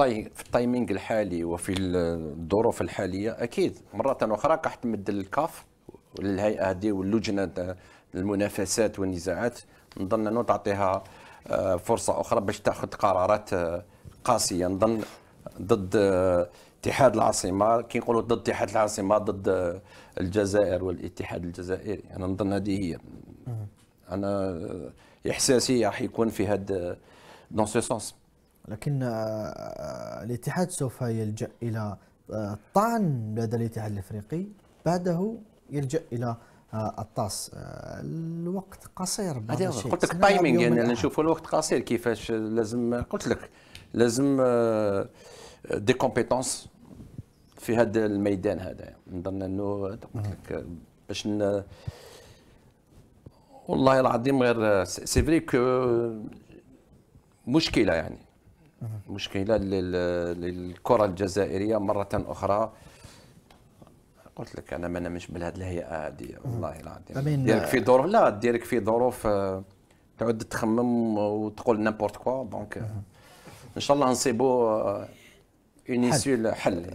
الطي... في التايمينغ الحالي وفي الظروف الحاليه اكيد مره اخرى راح تمد الكاف للهيئه هذه واللجنه المنافسات والنزاعات نظن انه تعطيها آه، فرصه اخرى باش تاخذ قرارات آه، قاسيه نظن ضد آه، اتحاد العاصمه كي نقولوا ضد اتحاد العاصمه ضد الجزائر والاتحاد الجزائري انا نظن هذه هي انا احساسي راح يكون في هذا دون سو سونس لكن آه، آه، آه، الاتحاد سوف يلجا الى الطعن لدى الاتحاد الافريقي بعده يلجا الى الطاس الوقت قصير هذا قلت لك تايمينغ يعني انا نشوفوا الوقت قصير كيفاش لازم قلت لك لازم دي كومبيتونس في هذا الميدان هذا نظن انه قلت لك باش والله العظيم غير سي فري كو مشكله يعني مشكله للكره الجزائريه مره اخرى قلت لك انا ما نمش بهذه الهيئه هذه والله العظيم ديرك في ظروف لا ديرك في ظروف آه، تعود تخمم وتقول نيمبورت كوا دونك ان شاء الله نصيبوا اون آه، حل